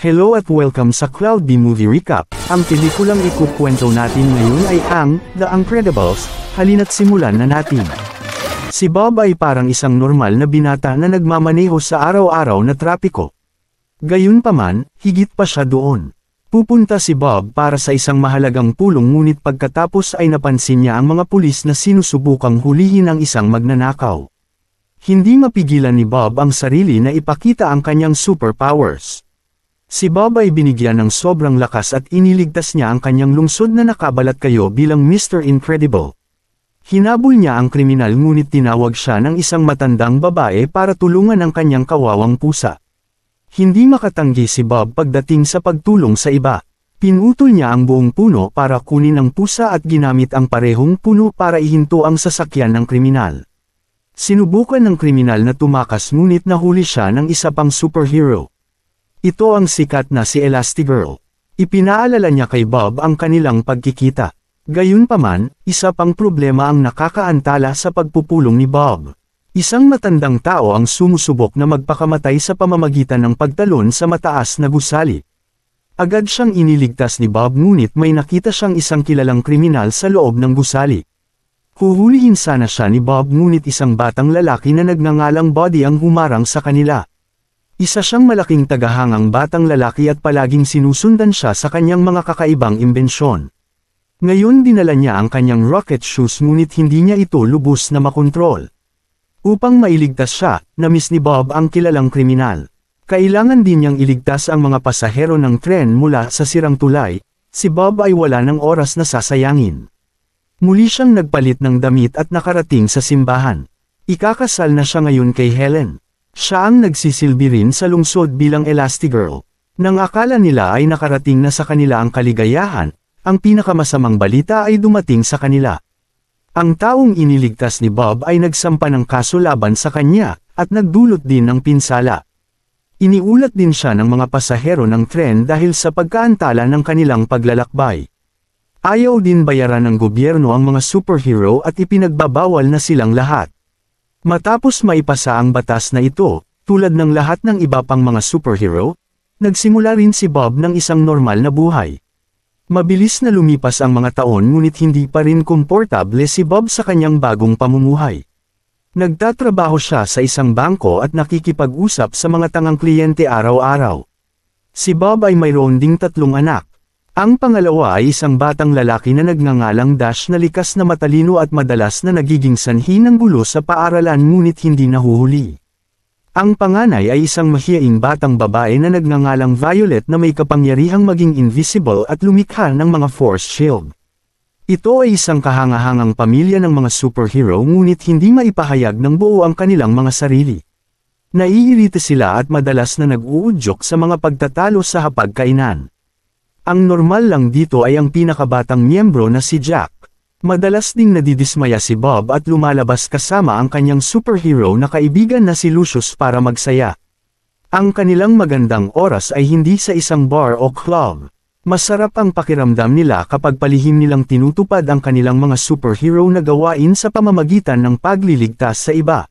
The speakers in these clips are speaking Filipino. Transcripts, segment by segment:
Hello at welcome sa Cloud B Movie Recap. Ang pelikulang ikukwento natin ngayon ay ang The Incredibles. halina't simulan na natin. Si Bob ay parang isang normal na binata na nagmamaneho sa araw-araw na trapiko. Gayunpaman, higit pa siya doon. Pupunta si Bob para sa isang mahalagang pulong ngunit pagkatapos ay napansin niya ang mga pulis na sinusubukang hulihin ang isang magnanakaw. Hindi mapigilan ni Bob ang sarili na ipakita ang kanyang superpowers. Si Bob ay binigyan ng sobrang lakas at iniligtas niya ang kanyang lungsod na nakabalat kayo bilang Mr. Incredible. Hinabol niya ang kriminal ngunit tinawag siya ng isang matandang babae para tulungan ang kanyang kawawang pusa. Hindi makatanggi si Bob pagdating sa pagtulong sa iba. Pinutol niya ang buong puno para kunin ang pusa at ginamit ang parehong puno para ihinto ang sasakyan ng kriminal. Sinubukan ng kriminal na tumakas ngunit nahuli siya ng isa pang superhero. Ito ang sikat na si Elastigirl. Ipinaalala niya kay Bob ang kanilang pagkikita. Gayunpaman, isa pang problema ang nakakaantala sa pagpupulong ni Bob. Isang matandang tao ang sumusubok na magpakamatay sa pamamagitan ng pagtalon sa mataas na gusali. Agad siyang iniligtas ni Bob ngunit may nakita siyang isang kilalang kriminal sa loob ng gusali. Huhulihin sana siya ni Bob ngunit isang batang lalaki na nagngangalang body ang humarang sa kanila. Isa siyang malaking tagahangang batang lalaki at palaging sinusundan siya sa kanyang mga kakaibang imbensyon. Ngayon dinala niya ang kanyang rocket shoes ngunit hindi niya ito lubos na makontrol. Upang mailigtas siya, namiss ni Bob ang kilalang kriminal. Kailangan din niyang iligtas ang mga pasahero ng tren mula sa sirang tulay, si Bob ay wala ng oras na sasayangin. Muli siyang nagpalit ng damit at nakarating sa simbahan. Ikakasal na siya ngayon kay Helen. Siya ang nagsisilbi rin sa lungsod bilang Elastigirl. Nang akala nila ay nakarating na sa kanila ang kaligayahan, ang pinakamasamang balita ay dumating sa kanila. Ang taong iniligtas ni Bob ay nagsampa ng kaso laban sa kanya, at nagdulot din ng pinsala. Iniulat din siya ng mga pasahero ng tren dahil sa pagkaantala ng kanilang paglalakbay. Ayaw din bayaran ng gobyerno ang mga superhero at ipinagbabawal na silang lahat. Matapos maipasa ang batas na ito, tulad ng lahat ng iba pang mga superhero, nagsimula rin si Bob ng isang normal na buhay. Mabilis na lumipas ang mga taon ngunit hindi pa rin komportable si Bob sa kanyang bagong pamumuhay. Nagtatrabaho siya sa isang bangko at nakikipag-usap sa mga tangang kliyente araw-araw. Si Bob ay mayroon ding tatlong anak. Ang pangalawa ay isang batang lalaki na nagngangalang Dash na likas na matalino at madalas na nagiging sanhi ng gulo sa paaralan ngunit hindi nahuhuli. Ang panganay ay isang mahiyaing batang babae na nagngangalang Violet na may kapangyarihang maging invisible at lumikha ng mga force shield. Ito ay isang kahangahangang pamilya ng mga superhero ngunit hindi maipahayag ng buo ang kanilang mga sarili. Naiirita sila at madalas na nag-uudyok sa mga pagtatalo sa hapagkainan. Ang normal lang dito ay ang pinakabatang miyembro na si Jack. Madalas ding nadidismaya si Bob at lumalabas kasama ang kanyang superhero na kaibigan na si Lucius para magsaya. Ang kanilang magandang oras ay hindi sa isang bar o club. Masarap ang pakiramdam nila kapag palihim nilang tinutupad ang kanilang mga superhero na gawain sa pamamagitan ng pagliligtas sa iba.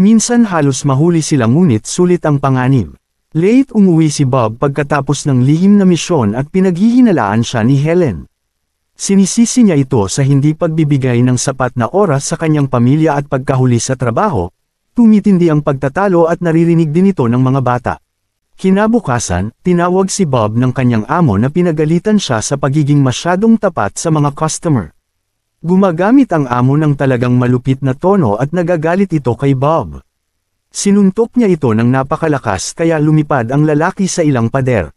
Minsan halos mahuli sila ngunit sulit ang panganib. Late umuwi si Bob pagkatapos ng lihim na misyon at pinaghihinalaan siya ni Helen. Sinisisi niya ito sa hindi pagbibigay ng sapat na oras sa kanyang pamilya at pagkahuli sa trabaho, tumitindi ang pagtatalo at naririnig din ito ng mga bata. Kinabukasan, tinawag si Bob ng kanyang amo na pinagalitan siya sa pagiging masyadong tapat sa mga customer. Gumagamit ang amo ng talagang malupit na tono at nagagalit ito kay Bob. Sinuntok niya ito ng napakalakas kaya lumipad ang lalaki sa ilang pader.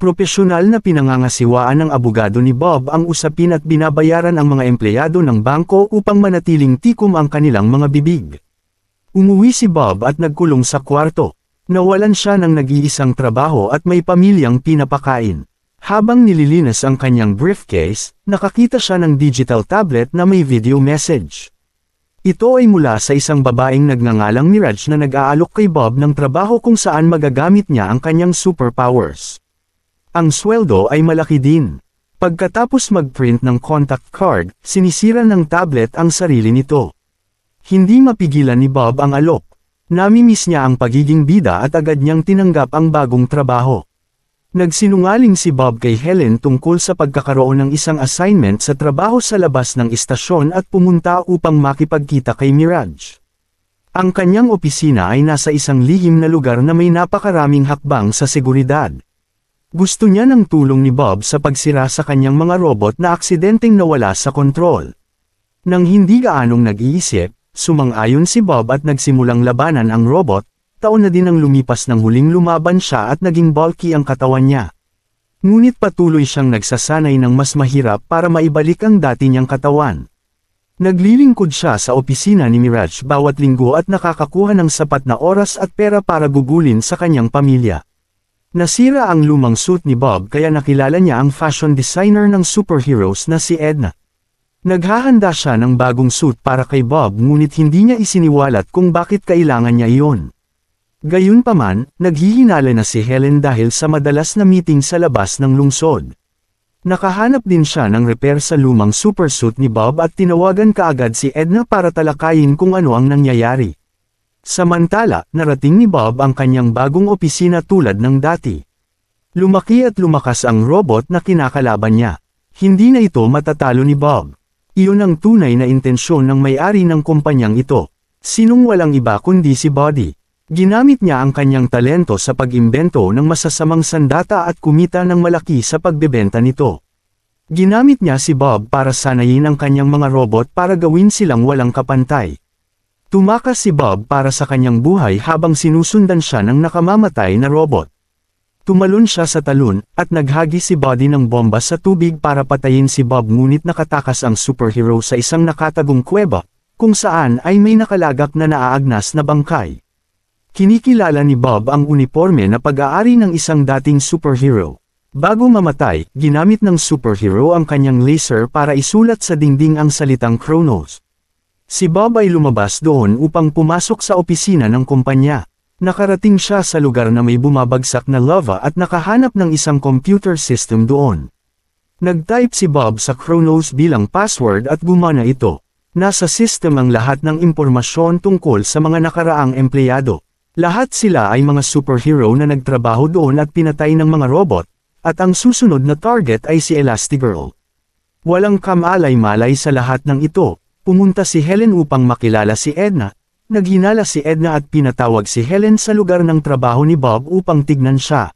Propesyonal na pinangangasiwaan ng abogado ni Bob ang usapin at binabayaran ang mga empleyado ng bangko upang manatiling tikom ang kanilang mga bibig. Umuwi si Bob at nagkulong sa kwarto. Nawalan siya ng nag-iisang trabaho at may pamilyang pinapakain. Habang nililinis ang kanyang briefcase, nakakita siya ng digital tablet na may video message. Ito ay mula sa isang babaeng nagngangalang Mirage na nag-aalok kay Bob ng trabaho kung saan magagamit niya ang kanyang superpowers. Ang sweldo ay malaki din. Pagkatapos mag-print ng contact card, sinisira ng tablet ang sarili nito. Hindi mapigilan ni Bob ang alok. Namimiss niya ang pagiging bida at agad niyang tinanggap ang bagong trabaho. Nagsinungaling si Bob kay Helen tungkol sa pagkakaroon ng isang assignment sa trabaho sa labas ng istasyon at pumunta upang makipagkita kay Mirage. Ang kanyang opisina ay nasa isang lihim na lugar na may napakaraming hakbang sa seguridad. Gusto niya ng tulong ni Bob sa pagsira sa kanyang mga robot na aksidenteng nawala sa kontrol. Nang hindi gaanong nag-iisip, sumang-ayon si Bob at nagsimulang labanan ang robot, taon na din ang lumipas nang huling lumaban siya at naging bulky ang katawan niya. Ngunit patuloy siyang nagsasanay ng mas mahirap para maibalik ang dati niyang katawan. Naglilingkod siya sa opisina ni Mirage bawat linggo at nakakakuha ng sapat na oras at pera para gugulin sa kanyang pamilya. Nasira ang lumang suit ni Bob kaya nakilala niya ang fashion designer ng superheroes na si Edna. Naghahanda siya ng bagong suit para kay Bob ngunit hindi niya isiniwalat kung bakit kailangan niya iyon. Gayunpaman, naghihinala na si Helen dahil sa madalas na meeting sa labas ng lungsod. Nakahanap din siya ng repair sa lumang supersuit ni Bob at tinawagan kaagad si Edna para talakayin kung ano ang nangyayari. Samantala, narating ni Bob ang kanyang bagong opisina tulad ng dati. Lumaki at lumakas ang robot na kinakalaban niya. Hindi na ito matatalo ni Bob. Iyon ang tunay na intensyon ng may-ari ng kumpanyang ito. Sinong walang iba kundi si Body. Ginamit niya ang kanyang talento sa pag-imbento ng masasamang sandata at kumita ng malaki sa pagbebenta nito. Ginamit niya si Bob para sanayin ang kanyang mga robot para gawin silang walang kapantay. Tumakas si Bob para sa kanyang buhay habang sinusundan siya ng nakamamatay na robot. Tumalon siya sa talon at naghagi si Buddy ng bomba sa tubig para patayin si Bob ngunit nakatakas ang superhero sa isang nakatagong kuweba, kung saan ay may nakalagak na naaagnas na bangkay. Kinikilala ni Bob ang uniforme na pag-aari ng isang dating superhero. Bago mamatay, ginamit ng superhero ang kanyang laser para isulat sa dingding ang salitang Kronos. Si Bob ay lumabas doon upang pumasok sa opisina ng kumpanya. Nakarating siya sa lugar na may bumabagsak na lava at nakahanap ng isang computer system doon. Nag-type si Bob sa Kronos bilang password at gumana ito. Nasa system ang lahat ng impormasyon tungkol sa mga nakaraang empleyado. Lahat sila ay mga superhero na nagtrabaho doon at pinatay ng mga robot, at ang susunod na target ay si Elastigirl. Walang kamalay-malay sa lahat ng ito, pumunta si Helen upang makilala si Edna, naghinala si Edna at pinatawag si Helen sa lugar ng trabaho ni Bob upang tignan siya.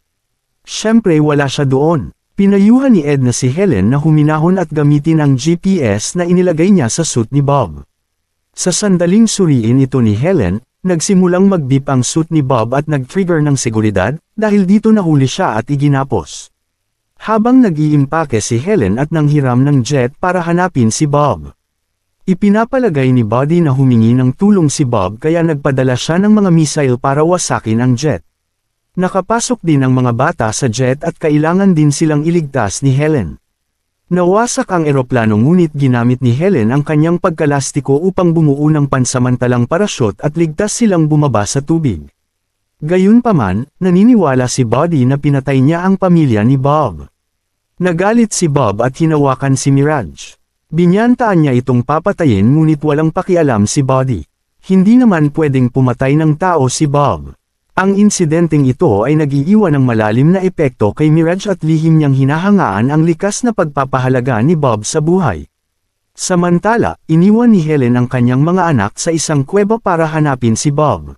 Siyempre wala siya doon, pinayuhan ni Edna si Helen na huminahon at gamitin ang GPS na inilagay niya sa suit ni Bob. Sa sandaling suriin ito ni Helen, Nagsimulang mag-beep ang suit ni Bob at nag-trigger ng seguridad, dahil dito nahuli siya at iginapos. Habang nag-iimpake si Helen at nanghiram ng jet para hanapin si Bob. Ipinapalagay ni Buddy na humingi ng tulong si Bob kaya nagpadala siya ng mga missile para wasakin ang jet. Nakapasok din ang mga bata sa jet at kailangan din silang iligtas ni Helen. Nawasak ang eroplano ngunit ginamit ni Helen ang kanyang pagkalastiko upang bumuo ng pansamantalang parasyot at ligtas silang bumaba sa tubig. Gayunpaman, naniniwala si Buddy na pinatay niya ang pamilya ni Bob. Nagalit si Bob at hinawakan si Mirage. Binyantaan niya itong papatayin ngunit walang pakialam si Buddy. Hindi naman pwedeng pumatay ng tao si Bob. Ang insidenteng ito ay nagiiwan ng malalim na epekto kay Mirage at lihim niyang hinahangaan ang likas na pagpapahalaga ni Bob sa buhay. Samantala, iniwan ni Helen ang kanyang mga anak sa isang kuweba para hanapin si Bob.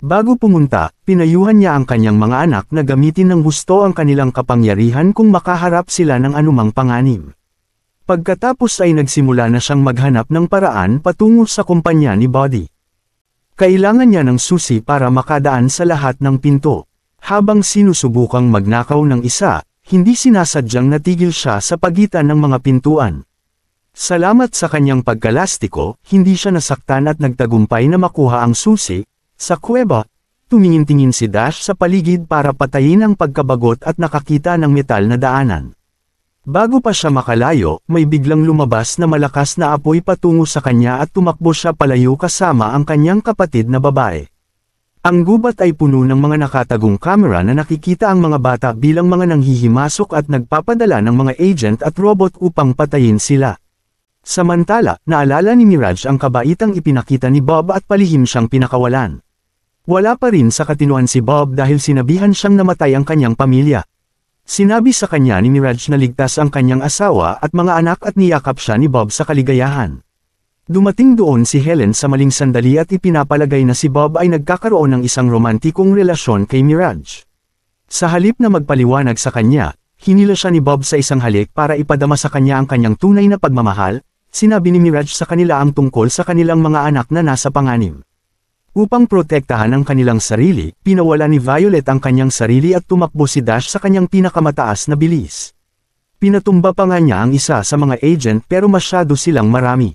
Bago pumunta, pinayuhan niya ang kanyang mga anak na gamitin ng gusto ang kanilang kapangyarihan kung makaharap sila ng anumang panganib. Pagkatapos ay nagsimula na siyang maghanap ng paraan patungo sa kumpanya ni Body. Kailangan niya ng susi para makadaan sa lahat ng pinto. Habang sinusubukang magnakaw ng isa, hindi sinasadyang natigil siya sa pagitan ng mga pintuan. Salamat sa kanyang pagkalastiko, hindi siya nasaktan at nagtagumpay na makuha ang susi. Sa kuweba, tumingin-tingin si Dash sa paligid para patayin ang pagkabagot at nakakita ng metal na daanan. Bago pa siya makalayo, may biglang lumabas na malakas na apoy patungo sa kanya at tumakbo siya palayo kasama ang kanyang kapatid na babae. Ang gubat ay puno ng mga nakatagong kamera na nakikita ang mga bata bilang mga nanghihimasok at nagpapadala ng mga agent at robot upang patayin sila. Samantala, naalala ni Mirage ang kabaitang ipinakita ni Bob at palihim siyang pinakawalan. Wala pa rin sa katinuan si Bob dahil sinabihan siyang namatay ang kanyang pamilya. Sinabi sa kanya ni Miraj na ligtas ang kanyang asawa at mga anak at niyakap siya ni Bob sa kaligayahan. Dumating doon si Helen sa maling sandali at ipinapalagay na si Bob ay nagkakaroon ng isang romantikong relasyon kay Miraj. Sa halip na magpaliwanag sa kanya, hinila siya ni Bob sa isang halik para ipadama sa kanya ang kanyang tunay na pagmamahal, sinabi ni Miraj sa kanila ang tungkol sa kanilang mga anak na nasa panganib. Upang protektahan ang kanilang sarili, pinawala ni Violet ang kanyang sarili at tumakbo si Dash sa kanyang pinakamataas na bilis. Pinatumba pa nga niya ang isa sa mga agent pero masyado silang marami.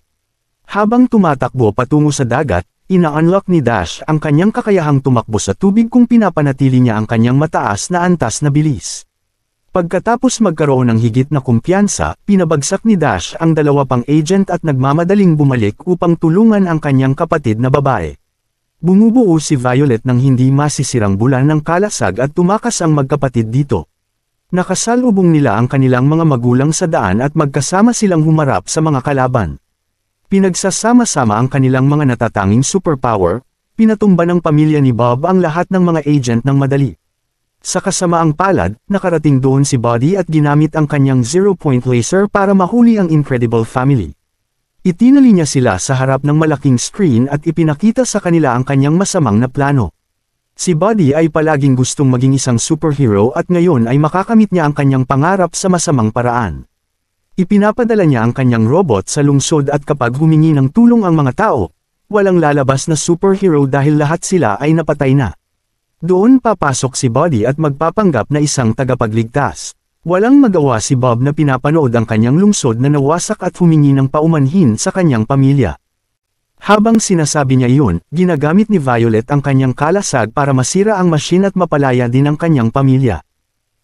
Habang tumatakbo patungo sa dagat, ina-unlock ni Dash ang kanyang kakayahang tumakbo sa tubig kung pinapanatili niya ang kanyang mataas na antas na bilis. Pagkatapos magkaroon ng higit na kumpiyansa, pinabagsak ni Dash ang dalawa pang agent at nagmamadaling bumalik upang tulungan ang kanyang kapatid na babae. Bumubuo si Violet ng hindi masisirang bula ng kalasag at tumakas ang magkapatid dito. Nakasalubong nila ang kanilang mga magulang sa daan at magkasama silang humarap sa mga kalaban. Pinagsasama-sama ang kanilang mga natatanging superpower, pinatumba ng pamilya ni Bob ang lahat ng mga agent ng madali. Sa kasamaang palad, nakarating doon si Buddy at ginamit ang kanyang zero-point laser para mahuli ang Incredible Family. Itinali niya sila sa harap ng malaking screen at ipinakita sa kanila ang kanyang masamang na plano. Si Buddy ay palaging gustong maging isang superhero at ngayon ay makakamit niya ang kanyang pangarap sa masamang paraan. Ipinapadala niya ang kanyang robot sa lungsod at kapag humingi ng tulong ang mga tao, walang lalabas na superhero dahil lahat sila ay napatay na. Doon papasok si Buddy at magpapanggap na isang tagapagligtas. Walang magawa si Bob na pinapanood ang kanyang lungsod na nawasak at humingi ng paumanhin sa kanyang pamilya. Habang sinasabi niya iyon, ginagamit ni Violet ang kanyang kalasag para masira ang machine at mapalaya din ang kanyang pamilya.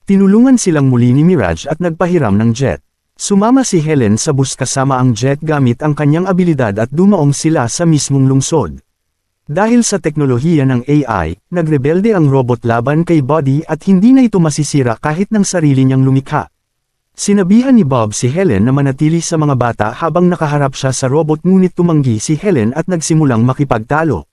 Tinulungan silang muli ni Mirage at nagpahiram ng jet. Sumama si Helen sa bus kasama ang jet gamit ang kanyang abilidad at dumaong sila sa mismong lungsod. Dahil sa teknolohiya ng AI, nagrebelde ang robot laban kay Body at hindi na ito masisira kahit ng sarili niyang lumikha. Sinabihan ni Bob si Helen na manatili sa mga bata habang nakaharap siya sa robot ngunit tumanggi si Helen at nagsimulang makipagtalo.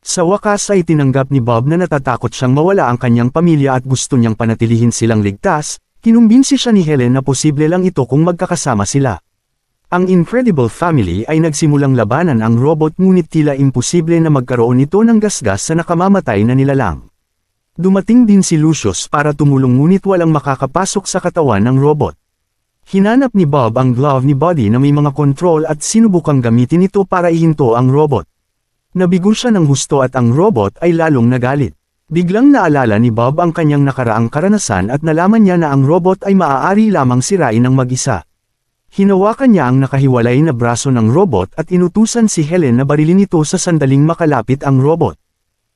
Sa wakas ay tinanggap ni Bob na natatakot siyang mawala ang kanyang pamilya at gusto niyang panatilihin silang ligtas, kinumbinsi siya ni Helen na posible lang ito kung magkakasama sila. Ang Incredible Family ay nagsimulang labanan ang robot ngunit tila imposible na magkaroon ito ng gasgas sa nakamamatay na nilalang. Dumating din si Lucius para tumulong ngunit walang makakapasok sa katawan ng robot. Hinanap ni Bob ang glove ni Buddy na may mga control at sinubukang gamitin ito para ihinto ang robot. Nabigo siya ng husto at ang robot ay lalong nagalit. Biglang naalala ni Bob ang kanyang nakaraang karanasan at nalaman niya na ang robot ay maaari lamang sirain ng mag-isa. Hinawakan niya ang nakahiwalay na braso ng robot at inutusan si Helen na barilin ito sa sandaling makalapit ang robot.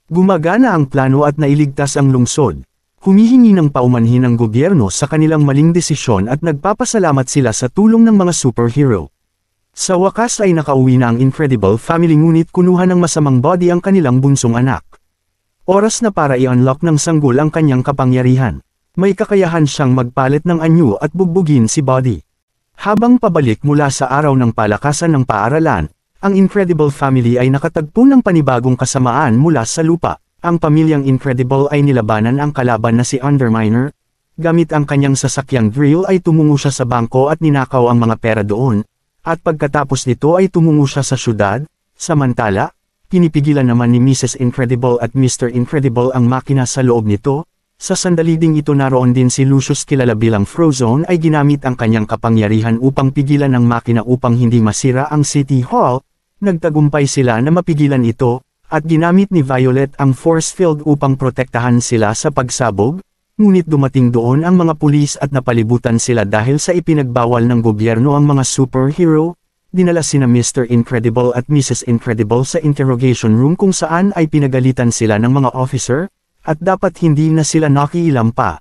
Gumagana ang plano at nailigtas ang lungsod. Humihingi ng paumanhin ang gobyerno sa kanilang maling desisyon at nagpapasalamat sila sa tulong ng mga superhero. Sa wakas ay nakauwi na ang Incredible Family ngunit kunuha ng masamang body ang kanilang bunsong anak. Oras na para i-unlock ng sanggol ang kanyang kapangyarihan. May kakayahan siyang magpalit ng anyo at bugbugin si body. Habang pabalik mula sa araw ng palakasan ng paaralan, ang Incredible Family ay nakatagpo ng panibagong kasamaan mula sa lupa. Ang pamilyang Incredible ay nilabanan ang kalaban na si Underminer. Gamit ang kanyang sasakyang drill ay tumungo siya sa bangko at ninakaw ang mga pera doon. At pagkatapos nito ay tumungo siya sa syudad. Samantala, pinipigilan naman ni Mrs. Incredible at Mr. Incredible ang makina sa loob nito, sa sandali ding ito naroon din si Lucius kilala bilang Frozone ay ginamit ang kanyang kapangyarihan upang pigilan ang makina upang hindi masira ang City Hall, nagtagumpay sila na mapigilan ito, at ginamit ni Violet ang force field upang protektahan sila sa pagsabog, ngunit dumating doon ang mga pulis at napalibutan sila dahil sa ipinagbawal ng gobyerno ang mga superhero, dinala sina Mr. Incredible at Mrs. Incredible sa interrogation room kung saan ay pinagalitan sila ng mga officer, at dapat hindi na sila nakiilam pa.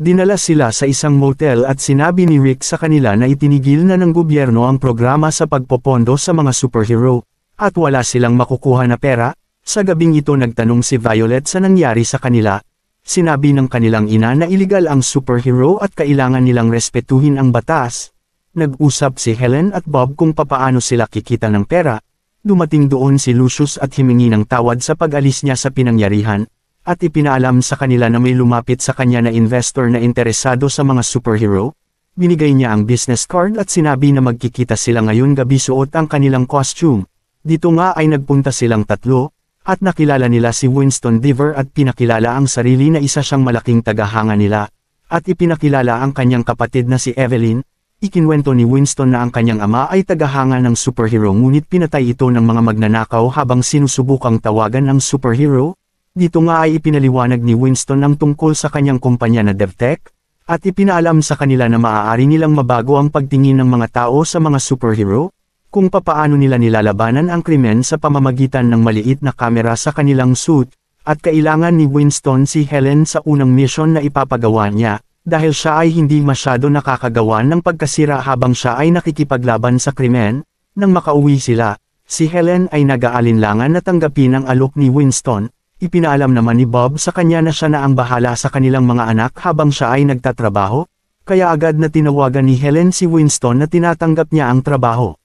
Dinala sila sa isang motel at sinabi ni Rick sa kanila na itinigil na ng gobyerno ang programa sa pagpopondo sa mga superhero, at wala silang makukuha na pera, sa gabing ito nagtanong si Violet sa nangyari sa kanila. Sinabi ng kanilang ina na iligal ang superhero at kailangan nilang respetuhin ang batas. Nag-usap si Helen at Bob kung papaano sila kikita ng pera. Dumating doon si Lucius at himingi ng tawad sa pag-alis niya sa pinangyarihan at ipinaalam sa kanila na may lumapit sa kanya na investor na interesado sa mga superhero, binigay niya ang business card at sinabi na magkikita sila ngayon gabi suot ang kanilang costume. Dito nga ay nagpunta silang tatlo, at nakilala nila si Winston Diver at pinakilala ang sarili na isa siyang malaking tagahanga nila, at ipinakilala ang kanyang kapatid na si Evelyn, Ikinwento ni Winston na ang kanyang ama ay tagahanga ng superhero ngunit pinatay ito ng mga magnanakaw habang sinusubukang tawagan ng superhero, dito nga ay ipinaliwanag ni Winston ang tungkol sa kanyang kumpanya na DevTech, at ipinalam sa kanila na maaari nilang mabago ang pagtingin ng mga tao sa mga superhero, kung papaano nila nilalabanan ang krimen sa pamamagitan ng maliit na kamera sa kanilang suit, at kailangan ni Winston si Helen sa unang mission na ipapagawa niya, dahil siya ay hindi masyado nakakagawa ng pagkasira habang siya ay nakikipaglaban sa krimen, nang makauwi sila, si Helen ay nag-aalinlangan na tanggapin ang alok ni Winston, Ipinaalam naman ni Bob sa kanya na siya na ang bahala sa kanilang mga anak habang siya ay nagtatrabaho, kaya agad na tinawagan ni Helen si Winston na tinatanggap niya ang trabaho.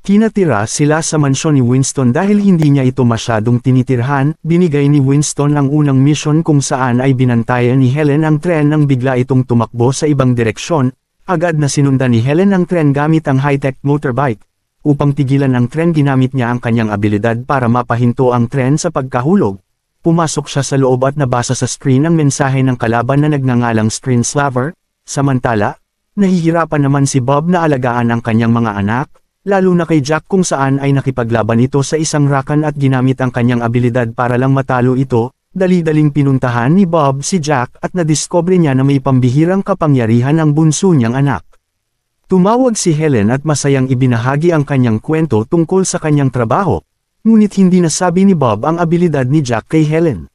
Kinatira sila sa mansyon ni Winston dahil hindi niya ito masyadong tinitirhan, binigay ni Winston ang unang mission kung saan ay binantayan ni Helen ang tren nang bigla itong tumakbo sa ibang direksyon, agad na sinundan ni Helen ang tren gamit ang high-tech motorbike. Upang tigilan ang tren ginamit niya ang kanyang abilidad para mapahinto ang tren sa pagkahulog, Pumasok siya sa loob at nabasa sa screen ang mensahe ng kalaban na nagnangalang Screen Slaver, samantala, nahihirapan naman si Bob na alagaan ang kanyang mga anak, lalo na kay Jack kung saan ay nakipaglaban ito sa isang rakan at ginamit ang kanyang abilidad para lang matalo ito, dali-daling pinuntahan ni Bob si Jack at nadiskobre niya na may pambihirang kapangyarihan ang bunso niyang anak. Tumawag si Helen at masayang ibinahagi ang kanyang kwento tungkol sa kanyang trabaho, ngunit hindi nasabi ni Bob ang abilidad ni Jack kay Helen.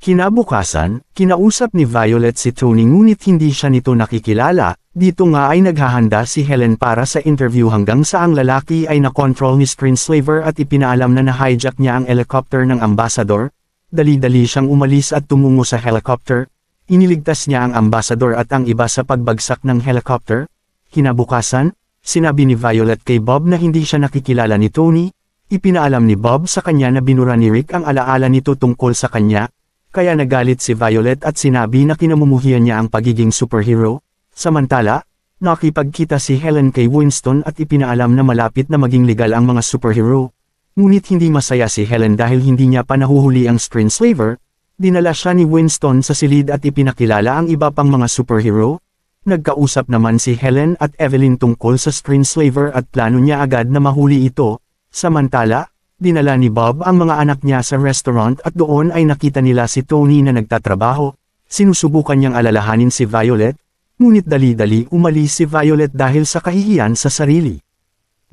Kinabukasan, kinausap ni Violet si Tony ngunit hindi siya nito nakikilala, dito nga ay naghahanda si Helen para sa interview hanggang sa ang lalaki ay na-control ni Screenslaver at ipinaalam na na-hijack niya ang helicopter ng ambassador. dali-dali siyang umalis at tumungo sa helicopter, iniligtas niya ang ambassador at ang iba sa pagbagsak ng helicopter, kinabukasan, Sinabi ni Violet kay Bob na hindi siya nakikilala ni Tony, Ipinaalam ni Bob sa kanya na binura ni Rick ang alaala nito tungkol sa kanya, kaya nagalit si Violet at sinabi na kinamumuhian niya ang pagiging superhero. Samantala, nakipagkita si Helen kay Winston at ipinaalam na malapit na maging legal ang mga superhero. Ngunit hindi masaya si Helen dahil hindi niya pa nahuhuli ang screenslaver. dinala siya ni Winston sa silid at ipinakilala ang iba pang mga superhero. Nagkausap naman si Helen at Evelyn tungkol sa screenslaver at plano niya agad na mahuli ito, Samantala, dinala ni Bob ang mga anak niya sa restaurant at doon ay nakita nila si Tony na nagtatrabaho. Sinusubukan niyang alalahanin si Violet, ngunit dali-dali umalis si Violet dahil sa kahihiyan sa sarili.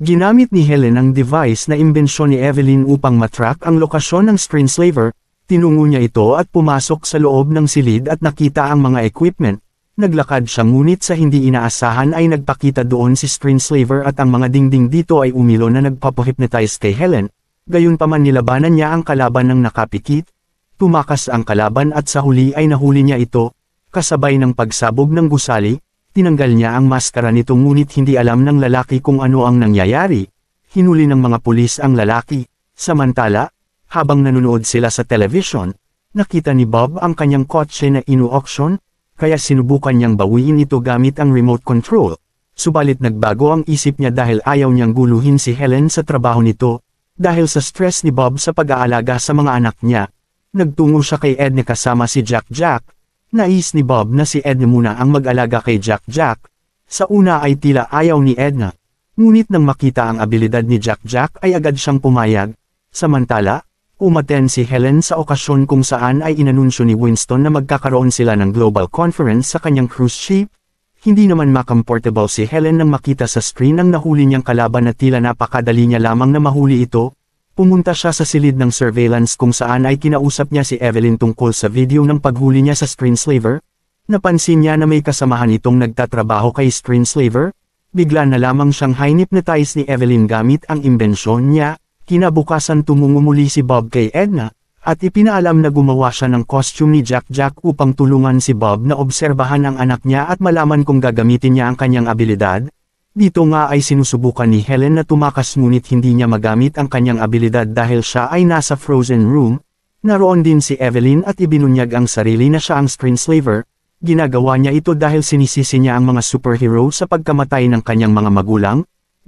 Ginamit ni Helen ang device na imbensyon ni Evelyn upang matrack ang lokasyon ng screenslaver, tinungo niya ito at pumasok sa loob ng silid at nakita ang mga equipment, Naglakad siya ngunit sa hindi inaasahan ay nagpakita doon si Strinslaver at ang mga dingding dito ay umilo na nagpapohipnotize kay Helen, gayunpaman nilabanan niya ang kalaban ng nakapikit, tumakas ang kalaban at sa huli ay nahuli niya ito, kasabay ng pagsabog ng gusali, tinanggal niya ang maskara nito ngunit hindi alam ng lalaki kung ano ang nangyayari, hinuli ng mga pulis ang lalaki, samantala, habang nanonood sila sa television, nakita ni Bob ang kanyang kotse na inu-auction, kaya sinubukan niyang bawiin ito gamit ang remote control. Subalit nagbago ang isip niya dahil ayaw niyang guluhin si Helen sa trabaho nito, dahil sa stress ni Bob sa pag-aalaga sa mga anak niya. Nagtungo siya kay Edna kasama si Jack Jack. Nais ni Bob na si Edna muna ang mag-alaga kay Jack Jack. Sa una ay tila ayaw ni Edna. Ngunit nang makita ang abilidad ni Jack Jack ay agad siyang pumayag. Samantala, Umaten si Helen sa okasyon kung saan ay inanunsyo ni Winston na magkakaroon sila ng global conference sa kanyang cruise ship. Hindi naman makomportable si Helen nang makita sa screen ang nahuli niyang kalaban na tila napakadali niya lamang na mahuli ito. Pumunta siya sa silid ng surveillance kung saan ay kinausap niya si Evelyn tungkol sa video ng paghuli niya sa screenslaver. Napansin niya na may kasamahan itong nagtatrabaho kay screenslaver. Bigla na lamang siyang ties ni Evelyn gamit ang imbensyon niya, Kinabukasan tumungo muli si Bob kay Edna, at ipinaalam na gumawa siya ng costume ni Jack Jack upang tulungan si Bob na obserbahan ang anak niya at malaman kung gagamitin niya ang kanyang abilidad. Dito nga ay sinusubukan ni Helen na tumakas ngunit hindi niya magamit ang kanyang abilidad dahil siya ay nasa frozen room. Naroon din si Evelyn at ibinunyag ang sarili na siya ang screen slaver, Ginagawa niya ito dahil sinisisi niya ang mga superhero sa pagkamatay ng kanyang mga magulang,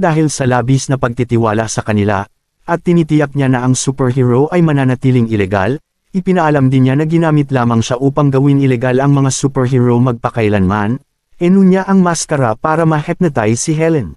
dahil sa labis na pagtitiwala sa kanila, at tinitiyak niya na ang superhero ay mananatiling ilegal, ipinaalam din niya na ginamit lamang siya upang gawin ilegal ang mga superhero magpakailanman, e niya ang maskara para ma-hypnotize si Helen.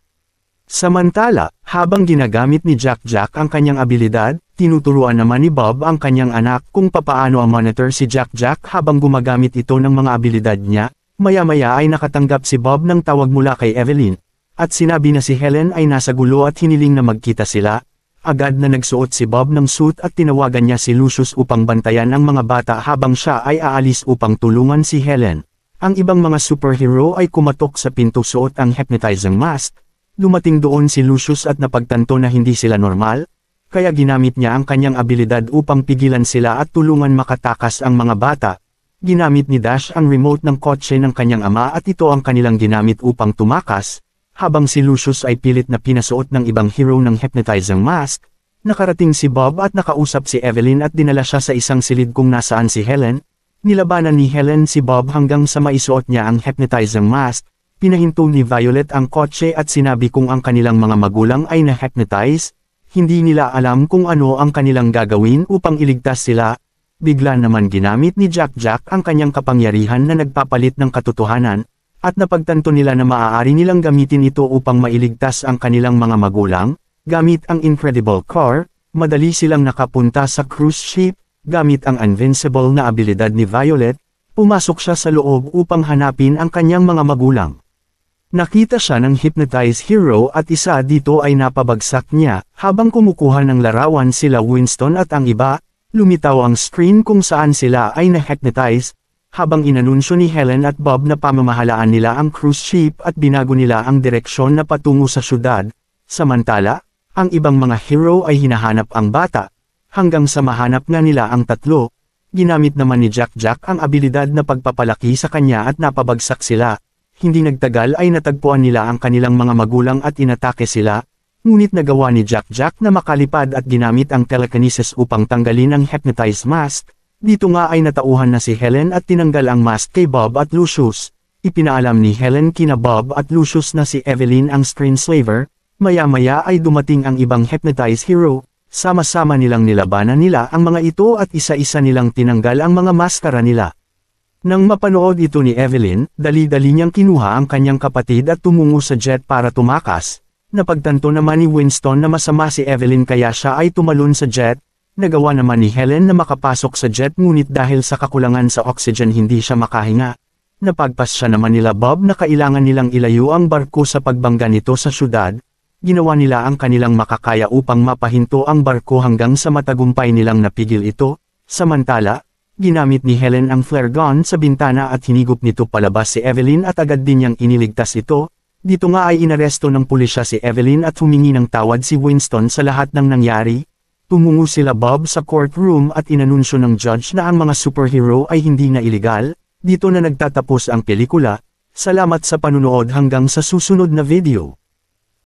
Samantala, habang ginagamit ni Jack Jack ang kanyang abilidad, tinuturuan naman ni Bob ang kanyang anak kung papaano monitor si Jack Jack habang gumagamit ito ng mga abilidad niya, maya-maya ay nakatanggap si Bob ng tawag mula kay Evelyn, at sinabi na si Helen ay nasa gulo at hiniling na magkita sila, Agad na nagsuot si Bob ng suit at tinawagan niya si Lucius upang bantayan ang mga bata habang siya ay aalis upang tulungan si Helen. Ang ibang mga superhero ay kumatok sa pinto suot ang hypnotizing mask. Dumating doon si Lucius at napagtanto na hindi sila normal, kaya ginamit niya ang kanyang abilidad upang pigilan sila at tulungan makatakas ang mga bata. Ginamit ni Dash ang remote ng kotse ng kanyang ama at ito ang kanilang ginamit upang tumakas, habang si Lucius ay pilit na pinasuot ng ibang hero ng hypnotizing mask, nakarating si Bob at nakausap si Evelyn at dinala siya sa isang silid kung nasaan si Helen. Nilabanan ni Helen si Bob hanggang sa maisuot niya ang hypnotizing mask, pinahinto ni Violet ang kotse at sinabi kung ang kanilang mga magulang ay na-hypnotize, hindi nila alam kung ano ang kanilang gagawin upang iligtas sila, bigla naman ginamit ni Jack Jack ang kanyang kapangyarihan na nagpapalit ng katotohanan, at napagtanto nila na maaari nilang gamitin ito upang mailigtas ang kanilang mga magulang, gamit ang Incredible Car, madali silang nakapunta sa cruise ship, gamit ang invincible na abilidad ni Violet, pumasok siya sa loob upang hanapin ang kanyang mga magulang. Nakita siya ng hypnotized hero at isa dito ay napabagsak niya, habang kumukuha ng larawan sila Winston at ang iba, lumitaw ang screen kung saan sila ay na hypnotized habang inanunsyo ni Helen at Bob na pamamahalaan nila ang cruise ship at binago nila ang direksyon na patungo sa syudad. Samantala, ang ibang mga hero ay hinahanap ang bata, hanggang sa mahanap na nila ang tatlo. Ginamit naman ni Jack Jack ang abilidad na pagpapalaki sa kanya at napabagsak sila. Hindi nagtagal ay natagpuan nila ang kanilang mga magulang at inatake sila, ngunit nagawa ni Jack Jack na makalipad at ginamit ang telekinesis upang tanggalin ang hypnotized mask, dito nga ay natauhan na si Helen at tinanggal ang mask kay Bob at Lucius. Ipinaalam ni Helen kina Bob at Lucius na si Evelyn ang screenslaver, maya-maya ay dumating ang ibang hypnotized hero, sama-sama nilang nilabanan nila ang mga ito at isa-isa nilang tinanggal ang mga maskara nila. Nang mapanood ito ni Evelyn, dali-dali niyang kinuha ang kanyang kapatid at tumungo sa jet para tumakas, napagtanto naman ni Winston na masama si Evelyn kaya siya ay tumalon sa jet, Nagawa naman ni Helen na makapasok sa jet ngunit dahil sa kakulangan sa oxygen hindi siya makahinga. Napagpas siya naman nila Bob na kailangan nilang ilayo ang barko sa pagbangga nito sa syudad, ginawa nila ang kanilang makakaya upang mapahinto ang barko hanggang sa matagumpay nilang napigil ito, samantala, ginamit ni Helen ang flare gun sa bintana at hinigop nito palabas si Evelyn at agad din niyang iniligtas ito, dito nga ay inaresto ng pulisya si Evelyn at humingi ng tawad si Winston sa lahat ng nangyari, Tumungo sila Bob sa courtroom at inanunsyo ng judge na ang mga superhero ay hindi na ilegal, dito na nagtatapos ang pelikula, salamat sa panunood hanggang sa susunod na video.